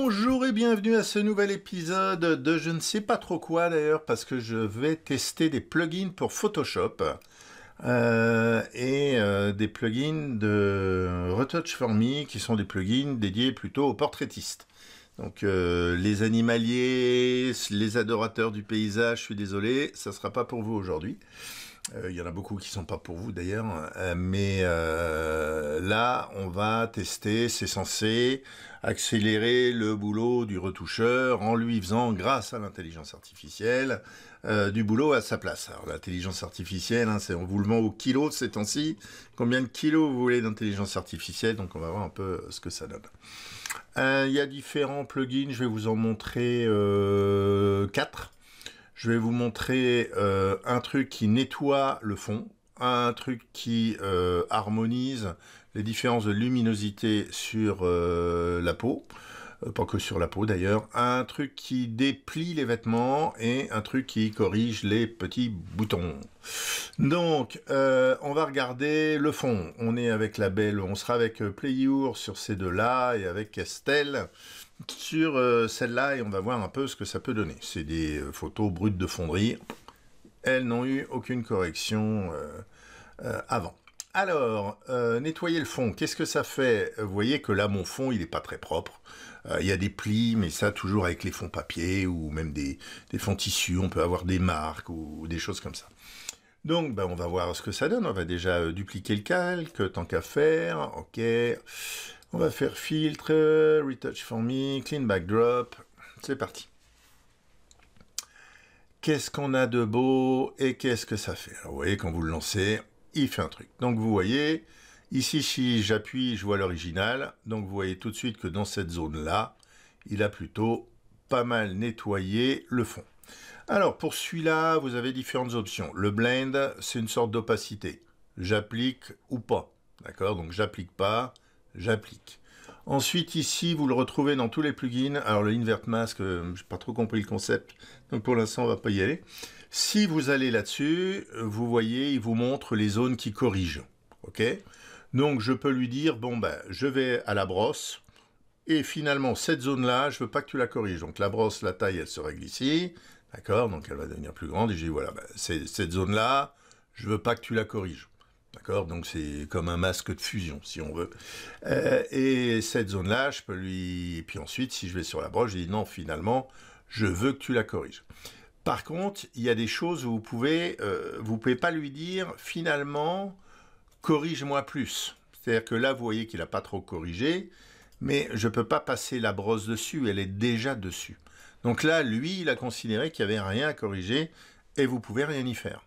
Bonjour et bienvenue à ce nouvel épisode de je ne sais pas trop quoi d'ailleurs parce que je vais tester des plugins pour Photoshop euh, et euh, des plugins de Retouch for Me qui sont des plugins dédiés plutôt aux portraitistes. Donc euh, les animaliers, les adorateurs du paysage, je suis désolé, ça sera pas pour vous aujourd'hui. Euh, il y en a beaucoup qui sont pas pour vous d'ailleurs, euh, mais euh, là on va tester. C'est censé accélérer le boulot du retoucheur en lui faisant, grâce à l'intelligence artificielle, du boulot à sa place. Alors l'intelligence artificielle, hein, c'est on vous le vend au kilo ces temps-ci. Combien de kilos vous voulez d'intelligence artificielle Donc on va voir un peu ce que ça donne. Il y a différents plugins, je vais vous en montrer quatre. Je vais vous montrer euh, un truc qui nettoie le fond, un truc qui euh, harmonise les différences de luminosité sur euh, la peau, pas que sur la peau d'ailleurs, un truc qui déplie les vêtements et un truc qui corrige les petits boutons. Donc, on va regarder le fond. On est avec la belle, on sera avec Playour sur ces deux-là et avec Estelle sur euh, celle-là et on va voir un peu ce que ça peut donner. C'est des euh, photos brutes de fonderie. Elles n'ont eu aucune correction euh, avant. Alors, nettoyer le fond, qu'est-ce que ça fait Vous voyez que là, mon fond, il n'est pas très propre. Il y a des plis, mais ça, toujours avec les fonds papier ou même des, fonds tissus, on peut avoir des marques ou, des choses comme ça. Donc, ben, on va voir ce que ça donne. On va déjà dupliquer le calque, tant qu'à faire. OK. On va faire filtre, retouch for me, clean backdrop. C'est parti. Qu'est-ce qu'on a de beau et qu'est-ce que ça fait Alors, vous voyez, quand vous le lancez, il fait un truc. Donc vous voyez, ici si j'appuie, je vois l'original. Donc vous voyez tout de suite que dans cette zone-là, il a plutôt pas mal nettoyé le fond. Alors pour celui-là, vous avez différentes options. Le blend, c'est une sorte d'opacité. J'applique ou pas. D'accord Donc j'applique pas j'applique. Ensuite, ici, vous le retrouvez dans tous les plugins. Alors, le invert mask, n'ai euh, pas trop compris le concept, donc pour l'instant, on va pas y aller. Si vous allez là-dessus, euh, vous voyez, il vous montre les zones qui corrigent. OK Donc, je peux lui dire, bon, ben, je vais à la brosse, et finalement, cette zone-là, je veux pas que tu la corriges. Donc, la brosse, la taille, elle se règle ici, d'accord Donc, elle va devenir plus grande, et je dis, voilà, ben, cette zone-là, je ne veux pas que tu la corriges. D'accord Donc c'est comme un masque de fusion, si on veut. Euh, et cette zone-là, je peux lui... Et puis ensuite, si je vais sur la broche, je dis non, finalement, je veux que tu la corriges. Par contre, il y a des choses où vous pouvez... Euh, vous pouvez pas lui dire, finalement, corrige-moi plus. C'est-à-dire que là, vous voyez qu'il n'a pas trop corrigé, mais je ne peux pas passer la brosse dessus, elle est déjà dessus. Donc là, lui, il a considéré qu'il n'y avait rien à corriger, et vous pouvez rien y faire.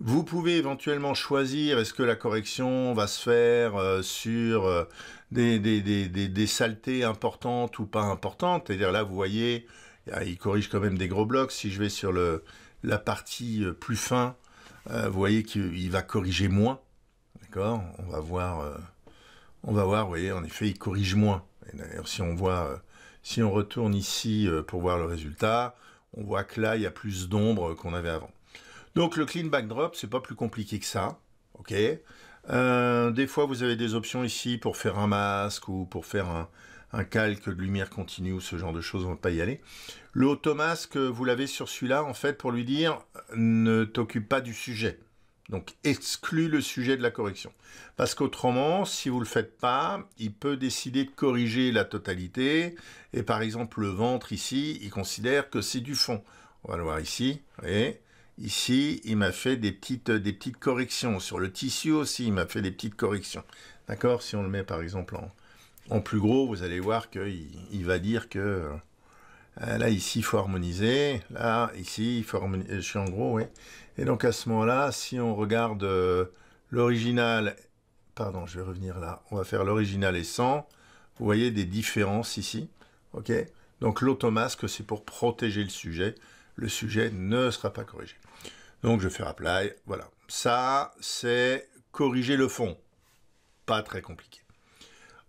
Vous pouvez éventuellement choisir est-ce que la correction va se faire euh, sur euh, des, des, des, saletés importantes ou pas importantes. C'est-à-dire là, vous voyez, il corrige quand même des gros blocs. Si je vais sur le, la partie euh, plus fin, vous voyez qu'il va corriger moins. D'accord On va voir. on va voir, vous voyez, en effet, il corrige moins. Et d'ailleurs, si on voit, si on retourne ici pour voir le résultat, on voit que là, il y a plus d'ombre qu'on avait avant. Donc le clean backdrop, c'est pas plus compliqué que ça. Ok. Euh, des fois, vous avez des options ici pour faire un masque ou pour faire un, calque de lumière continue ou ce genre de choses, on ne va pas y aller. Le vous l'avez sur celui-là, en fait, pour lui dire ne t'occupe pas du sujet. Donc, exclut le sujet de la correction. Parce qu'autrement, si vous ne le faites pas, il peut décider de corriger la totalité. Et par exemple, le ventre ici, il considère que c'est du fond. On va le voir ici. Vous voyez Ici, il m'a fait euh, des petites, corrections. Sur le tissu aussi, il m'a fait des petites corrections. D'accord Si on le met par exemple en, plus gros, vous allez voir qu'il il va dire que euh, là, ici, il faut harmoniser. Là, ici, il faut harmoniser. Euh, je suis en gros, oui. Et donc à ce moment-là, si on regarde l'original, pardon, je vais revenir là. On va faire l'original et sans. Vous voyez des différences ici. OK Donc l'automasque, c'est pour protéger le sujet le sujet ne sera pas corrigé. Donc je fais apply, voilà. Ça, c'est corriger le fond. Pas très compliqué.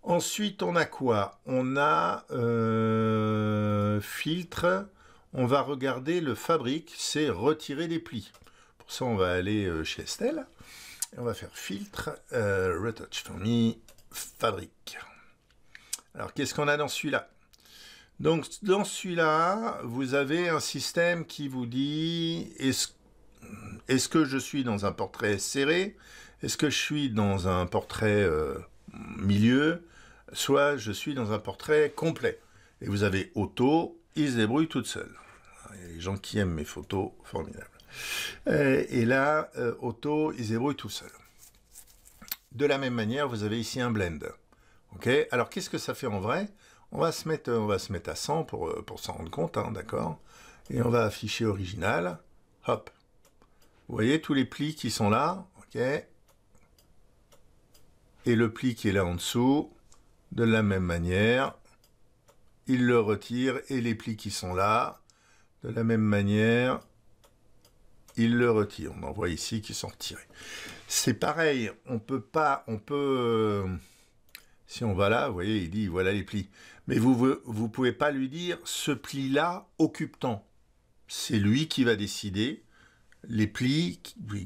Ensuite, on a quoi On a euh, filtre. On va regarder le fabrique, c'est retirer les plis. Pour ça, on va aller euh, chez Estelle. Et on va faire filtre, euh, retouch for me, fabrique. Alors, qu'est-ce qu'on a dans celui-là donc dans celui-là, vous avez un système qui vous dit est-ce que je suis dans un portrait serré Est-ce que je suis dans un portrait euh, milieu Soit je suis dans un portrait complet. Et vous avez auto, il se débrouille tout seuls. Il y a des gens qui aiment mes photos, formidable. Euh, et, là, euh, auto, il se débrouille tout seul. De la même manière, vous avez ici un blend. ok Alors qu'est-ce que ça fait en vrai on va se mettre, on va se mettre à 100 pour, euh, pour s'en rendre compte, hein, d'accord Et on va afficher original. Hop. Vous voyez tous les plis qui sont là, ok Et le pli qui est là en dessous, de la même manière, il le retire et les plis qui sont là, de la même manière, il le retire. On en voit ici qui sont retirés. C'est pareil, on peut pas, on peut, euh, si on va là, vous voyez, il dit voilà les plis. Mais vous ne pouvez pas lui dire ce pli-là occupe C'est lui qui va décider les plis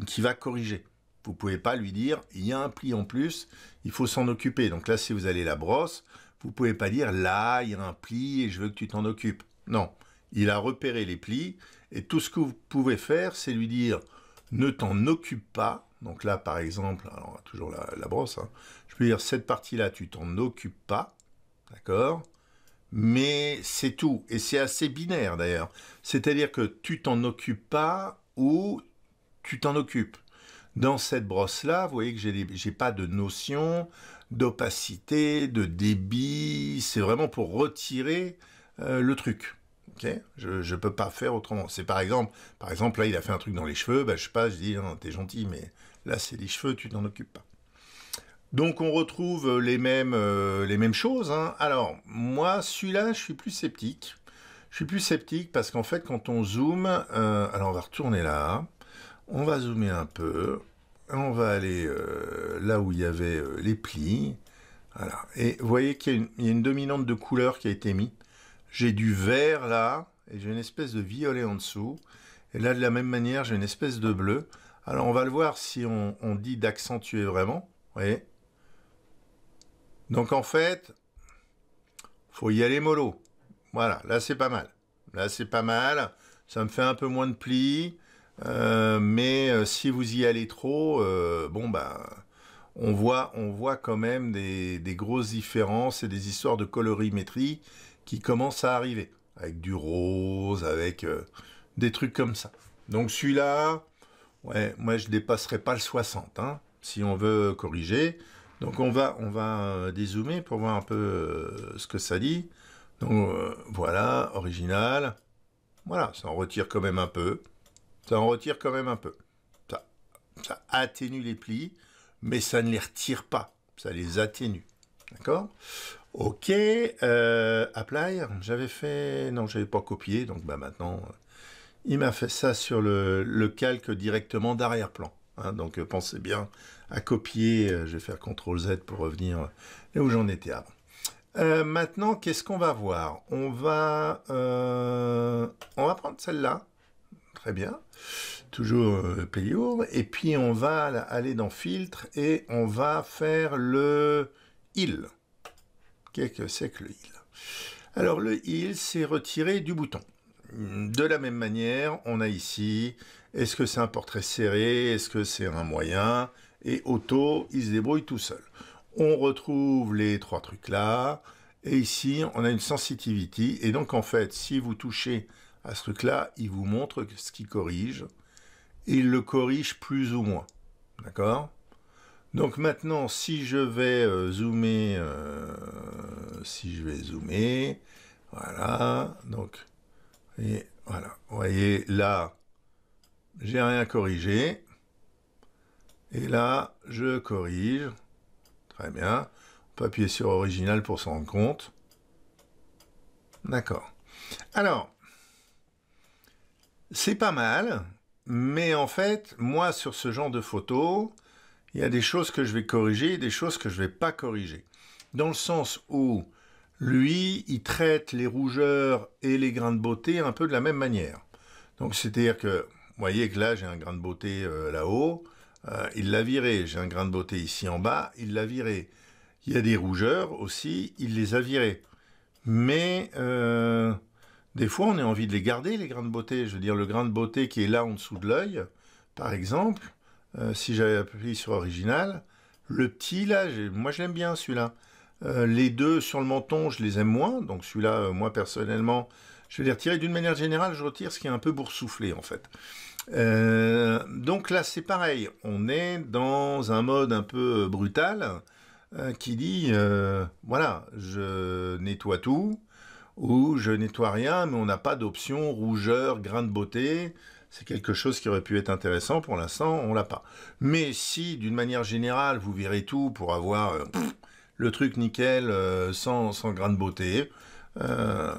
qui, va corriger. Vous ne pouvez pas lui dire il y a un pli en plus, il faut s'en occuper. Donc là, si vous allez la brosse, vous ne pouvez pas dire là, il y a un pli et je veux que tu t'en occupes. Non, il a repéré les plis et tout ce que vous pouvez faire, c'est lui dire ne t'en occupe pas. Donc là, par exemple, toujours la, brosse, hein. je peux dire cette partie-là, tu t'en occupes pas. D'accord Mais c'est tout. Et c'est assez binaire d'ailleurs. C'est-à-dire que tu t'en occupes pas ou tu t'en occupes. Dans cette brosse-là, vous voyez que je n'ai pas de notion d'opacité, de débit. C'est vraiment pour retirer euh, le truc. je ne peux pas faire autrement. C'est par exemple, par exemple, là, il a fait un truc dans les cheveux, bah, je sais pas, je dis, t'es gentil, mais là, c'est les cheveux, tu t'en occupes pas. Donc on retrouve euh, les mêmes, euh, les mêmes choses. Hein. Alors moi, celui-là, je suis plus sceptique. Je suis plus sceptique parce qu'en fait, quand on zoome, euh, alors on va retourner là, on va zoomer un peu, on va aller là où il y avait les plis. Et vous voyez qu'il y, a une dominante de couleur qui a été mise. J'ai du vert là, et j'ai une espèce de violet en dessous. Et là, de la même manière, j'ai une espèce de bleu. Alors on va le voir si on, on dit d'accentuer vraiment. Vous voyez donc en fait, faut y aller mollo. Voilà, là c'est pas mal. Là c'est pas mal, ça me fait un peu moins de plis, euh, mais euh, si vous y allez trop, euh, bon bah on voit, on voit quand même des, grosses différences et des histoires de colorimétrie qui commencent à arriver, avec du rose, avec des trucs comme ça. Donc celui-là, ouais, moi je ne dépasserai pas le 60, hein, si on veut corriger. Donc on va, on va euh, dézoomer pour voir un peu euh, ce que ça dit. Donc euh, voilà, original. Voilà, ça en retire quand même un peu. Ça en retire quand même un peu. Ça, atténue les plis, mais ça ne les retire pas. Ça les atténue. D'accord Ok, apply. J'avais fait... Non, je n'avais pas copié, donc bah, maintenant... Il m'a fait ça sur le, calque directement d'arrière-plan. Hein. donc pensez bien à copier. Euh, je vais faire CTRL Z pour revenir là où j'en étais avant. Euh, maintenant, qu'est-ce qu'on va voir On va, euh, on va prendre celle-là. Très bien. Toujours euh, Et puis, on va aller dans Filtre et on va faire le Heal. Qu'est-ce que c'est que le Heal. Alors, le Heal, c'est retiré du bouton. De la même manière, on a ici, est-ce que c'est un portrait serré Est-ce que c'est un moyen et auto, il se débrouille tout seul. On retrouve les trois trucs là, et ici, on a une sensitivity, et donc en fait, si vous touchez à ce truc-là, il vous montre ce qu'il corrige, et il le corrige plus ou moins, d'accord donc maintenant, si je vais euh, zoomer, euh, si je vais zoomer, voilà, donc, et voilà, vous voyez là, j'ai rien corrigé, et là, je corrige. Très bien. On peut appuyer sur original pour s'en rendre compte. D'accord. Alors, c'est pas mal, mais en fait, moi, sur ce genre de photo, il y a des choses que je vais corriger et des choses que je ne vais pas corriger. Dans le sens où, lui, il traite les rougeurs et les grains de beauté un peu de la même manière. Donc, c'est-à-dire que, vous voyez que là, j'ai un grain de beauté euh, là-haut, euh, il l'a viré. J'ai un grain de beauté ici en bas, il l'a viré. Il y a des rougeurs aussi, il les a virés. Mais euh, des fois, on a envie de les garder, les grains de beauté. Je veux dire, le grain de beauté qui est là en dessous de l'œil, par exemple, euh, si j'avais appuyé sur original, le petit là, moi j'aime bien celui-là. les deux sur le menton, je les aime moins. Donc celui-là, moi personnellement, je vais les retirer. D'une manière générale, je retire ce qui est un peu boursouflé en fait. Euh, donc là, c'est pareil. On est dans un mode un peu brutal euh, qui dit euh, voilà, je nettoie tout ou je nettoie rien, mais on n'a pas d'option rougeur, grain de beauté. C'est quelque chose qui aurait pu être intéressant. Pour l'instant, on l'a pas. Mais si, d'une manière générale, vous verrez tout pour avoir le truc nickel sans, sans grain de beauté,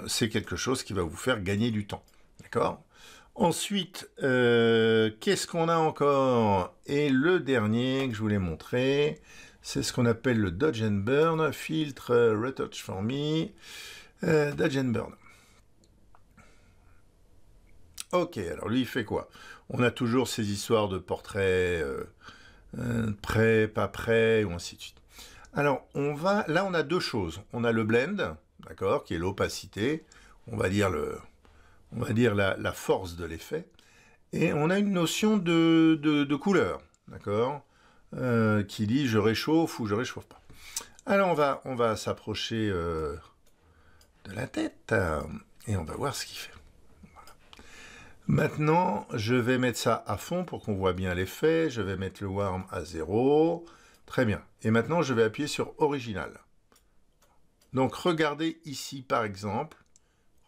c'est quelque chose qui va vous faire gagner du temps. D'accord Ensuite, euh, qu'est-ce qu'on a encore Et le dernier que je voulais montrer, c'est ce qu'on appelle le Dodge and Burn, filtre euh, Retouch for Me, euh, Dodge and Burn. Ok, alors lui il fait quoi On a toujours ces histoires de portrait prêt, pas prêt, ou ainsi de suite. Alors, on va, là on a deux choses. On a le blend, d'accord, qui est l'opacité, on va dire le, on va dire la, force de l'effet, et on a une notion de, couleur, d'accord euh, Qui dit je réchauffe ou je réchauffe pas. Alors on va, on va s'approcher euh, de la tête euh, et on va voir ce qu'il fait. Maintenant, je vais mettre ça à fond pour qu'on voit bien l'effet. Je vais mettre le warm à zéro, Très bien. Et maintenant, je vais appuyer sur original. Donc regardez ici par exemple,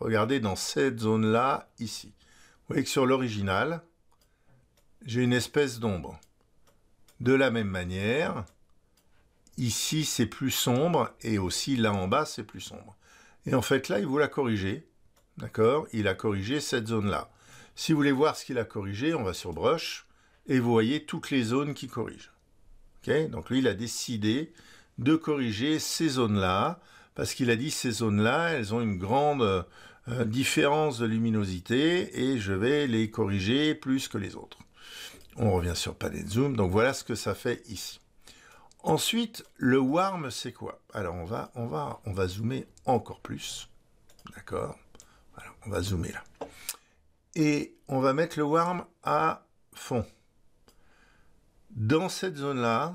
Regardez dans cette zone-là, ici. Vous voyez que sur l'original, j'ai une espèce d'ombre. De la même manière, ici c'est plus sombre et aussi là en bas c'est plus sombre. Et en fait là, il vous l'a corrigé. D'accord Il a corrigé cette zone-là. Si vous voulez voir ce qu'il a corrigé, on va sur Brush et vous voyez toutes les zones qui corrige. OK Donc lui, il a décidé de corriger ces zones-là parce qu'il a dit ces zones-là, elles ont une grande euh, différences de luminosité et je vais les corriger plus que les autres. On revient sur de Zoom, donc voilà ce que ça fait ici. Ensuite, le warm, c'est quoi Alors on va, on, va, on va zoomer encore plus. D'accord On va zoomer là. Et on va mettre le warm à fond. Dans cette zone-là,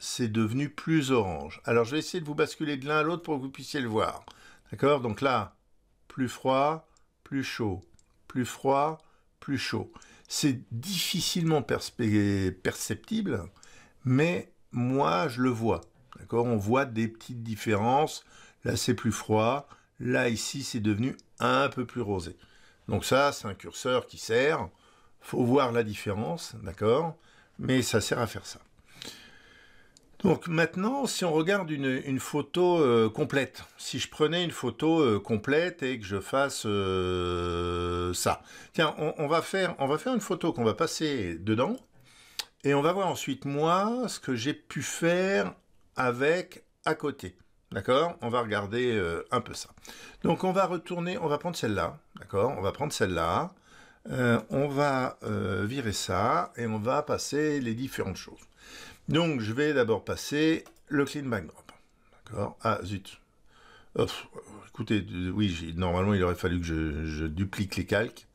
c'est devenu plus orange. Alors je vais essayer de vous basculer de l'un à l'autre pour que vous puissiez le voir. D'accord Donc là, plus froid, plus chaud, plus froid, plus chaud. C'est difficilement perceptible, mais moi, je le vois. D'accord On voit des petites différences. Là, c'est plus froid. Là, ici, c'est devenu un peu plus rosé. Donc ça, c'est un curseur qui sert. Faut voir la différence, d'accord Mais ça sert à faire ça. Donc maintenant, si on regarde une, photo euh, complète, si je prenais une photo euh, complète et que je fasse euh, ça, tiens, on, va faire, on va faire une photo qu'on va passer dedans et on va voir ensuite moi ce que j'ai pu faire avec à côté. D'accord On va regarder un peu ça. Donc on va retourner, on va prendre celle-là, d'accord On va prendre celle-là, on va virer ça et on va passer les différentes choses. Donc, je vais d'abord passer le clean backdrop. D'accord Ah, zut. Oh, écoutez, oui, normalement, il aurait fallu que je, duplique les calques.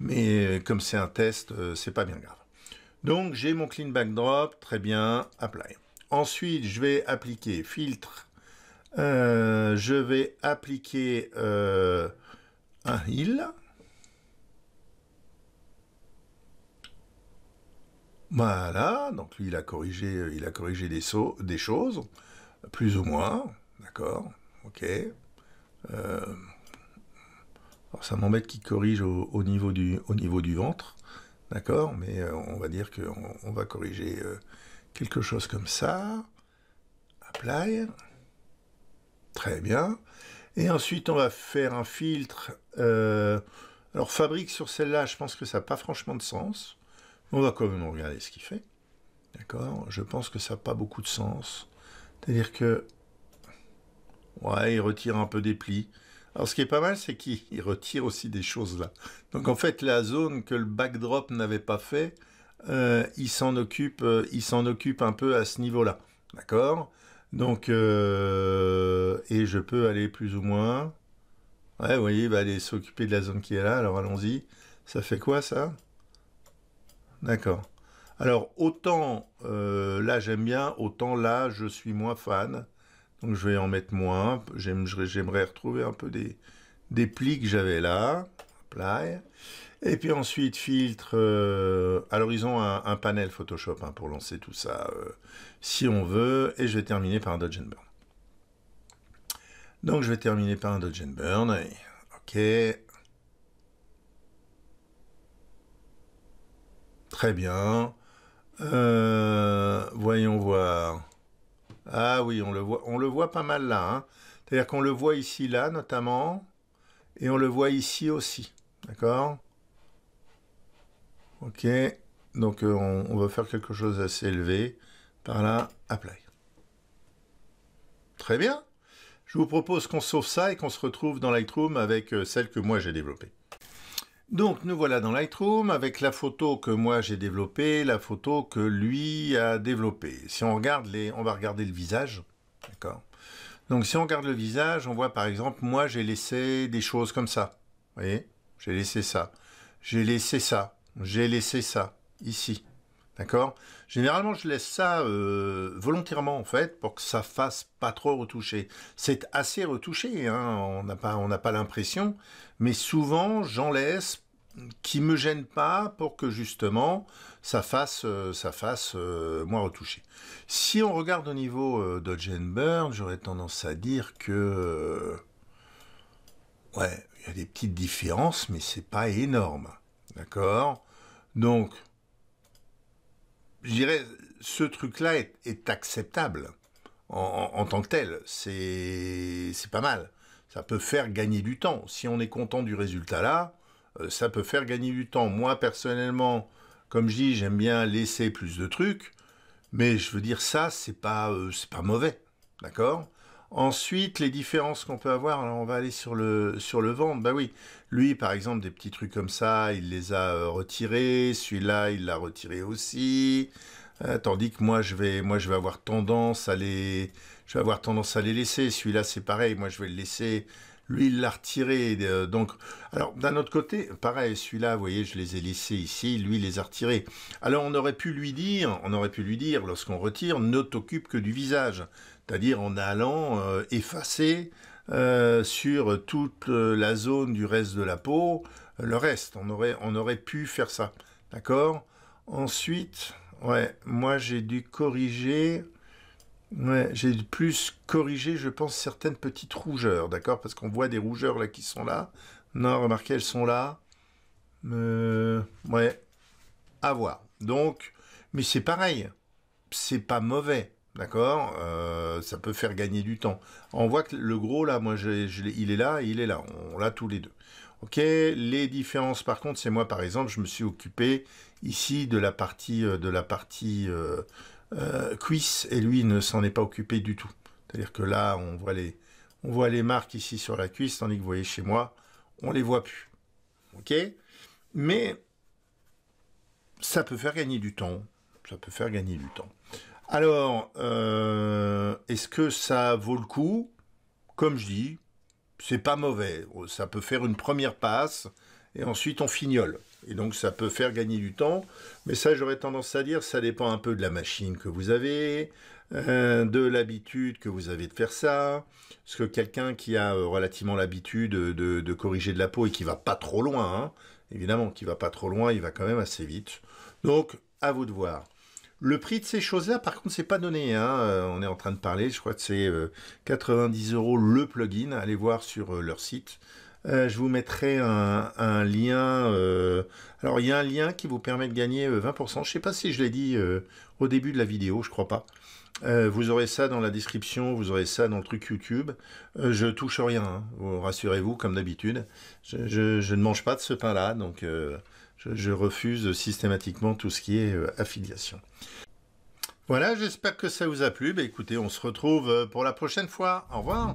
Mais euh, comme c'est un test, euh, c'est pas bien grave. Donc, j'ai mon clean backdrop. Très bien. Apply. Ensuite, je vais appliquer filtre. Euh, je vais appliquer un heal. Voilà, donc lui, il a corrigé, euh, il a corrigé des, des choses, plus ou moins, d'accord, ok. Euh, alors ça m'embête qu'il corrige au, niveau du, au niveau du ventre, d'accord, mais euh, on va dire qu'on on va corriger quelque chose comme ça. Apply. Très bien. Et ensuite, on va faire un filtre. alors, fabrique sur celle-là, je pense que ça n'a pas franchement de sens. On va quand même regarder ce qu'il fait. D'accord Je pense que ça n'a pas beaucoup de sens. C'est-à-dire que... Ouais, il retire un peu des plis. Alors ce qui est pas mal, c'est qu'il retire aussi des choses là. Donc en fait, la zone que le backdrop n'avait pas fait, euh, il s'en occupe, euh, occupe un peu à ce niveau-là. D'accord Donc, euh, et je peux aller plus ou moins... Ouais, vous voyez, il va aller s'occuper de la zone qui est là, alors allons-y. Ça fait quoi ça D'accord. Alors, autant euh, là j'aime bien, autant là je suis moins fan. Donc je vais en mettre moins. J'aimerais retrouver un peu des, plis que j'avais là. Apply. Et puis ensuite, filtre. Euh, alors, ils ont un, panel Photoshop hein, pour lancer tout ça euh, si on veut. Et je vais terminer par un Dodge Burn. Donc, je vais terminer par un Dodge Burn. OK. Très bien. Euh, voyons voir. Ah oui, on le voit, on le voit pas mal là. Hein. C'est-à-dire qu'on le voit ici, là, notamment, et on le voit ici aussi. D'accord Ok. Donc, euh, on, on, va faire quelque chose d'assez élevé. Par là, apply. Très bien. Je vous propose qu'on sauve ça et qu'on se retrouve dans Lightroom avec euh, celle que moi j'ai développée. Donc nous voilà dans Lightroom avec la photo que moi j'ai développée, la photo que lui a développée. Si on regarde les, on va regarder le visage, d'accord. Donc si on regarde le visage, on voit par exemple moi j'ai laissé des choses comme ça. Vous voyez, j'ai laissé ça, j'ai laissé ça, j'ai laissé ça ici. D'accord Généralement, je laisse ça euh, volontairement, en fait, pour que ça fasse pas trop retoucher. C'est assez retouché, hein, on n'a pas, pas l'impression, mais souvent, j'en laisse qui me gêne pas pour que justement ça fasse euh, ça fasse euh, moins retouché. Si on regarde au niveau euh, j'aurais tendance à dire que ouais, il y a des petites différences mais c'est pas énorme. D'accord Donc je dirais, ce truc-là est, acceptable en, tant que tel. C'est pas mal. Ça peut faire gagner du temps. Si on est content du résultat là, euh, ça peut faire gagner du temps. Moi, personnellement, comme je dis, j'aime bien laisser plus de trucs. Mais je veux dire, ça, c'est pas, euh, c'est pas mauvais. D'accord Ensuite, les différences qu'on peut avoir, alors on va aller sur le, sur le ventre. Bah oui, lui, par exemple, des petits trucs comme ça, il les a euh, retirés. Celui-là, il l'a retiré aussi. Euh, tandis que moi, je vais, moi, je vais avoir tendance à je vais avoir tendance à les laisser. Celui-là, c'est pareil. Moi, je vais le laisser. Lui, il l'a retiré. Euh, donc, alors d'un autre côté, pareil, celui-là, vous voyez, je les ai laissés ici. Lui, il les a retirés. Alors, on aurait pu lui dire, on aurait pu lui dire, lorsqu'on retire, ne t'occupe que du visage, c'est-à-dire en allant euh, effacer euh, sur toute la zone du reste de la peau le reste. On aurait, on aurait pu faire ça, d'accord Ensuite, ouais, moi j'ai dû corriger j'ai plus corrigé, je pense, certaines petites rougeurs, d'accord Parce qu'on voit des rougeurs là qui sont là. Non, remarquez, elles sont là. Euh, ouais, à voir. Donc, mais c'est pareil, c'est pas mauvais, d'accord euh, Ça peut faire gagner du temps. On voit que le gros là, moi, il est là, il est là. On l'a tous les deux. Ok, les différences par contre, c'est moi par exemple, je me suis occupé ici de la partie euh, de la partie euh, cuisse, et lui ne s'en est pas occupé du tout. C'est-à-dire que là, on voit, les, on voit les marques ici sur la cuisse, tandis que vous voyez chez moi, on les voit plus. OK Mais ça peut faire gagner du temps. Ça peut faire gagner du temps. Alors, euh, est-ce que ça vaut le coup Comme je dis, c'est pas mauvais. Ça peut faire une première passe et ensuite on fignole. Et donc ça peut faire gagner du temps, mais ça j'aurais tendance à dire, ça dépend un peu de la machine que vous avez, euh, de l'habitude que vous avez de faire ça. Parce que quelqu'un qui a euh, relativement l'habitude de, corriger de la peau et qui va pas trop loin, hein, évidemment, qui va pas trop loin, il va quand même assez vite. Donc à vous de voir. Le prix de ces choses-là, par contre, c'est pas donné. Hein. Euh, on est en train de parler, je crois que c'est 90 euros le plugin. Allez voir sur leur site. Euh, je vous mettrai un, lien. Euh, alors, il y a un lien qui vous permet de gagner 20%. Euh, je ne sais pas si je l'ai dit au début de la vidéo, je crois pas. vous aurez ça dans la description, vous aurez ça dans le truc YouTube. je touche rien, hein. rassurez-vous, comme d'habitude. Je, ne mange pas de ce pain-là, donc je, refuse systématiquement tout ce qui est affiliation. Voilà, j'espère que ça vous a plu. Bah, écoutez, on se retrouve pour la prochaine fois. Au revoir.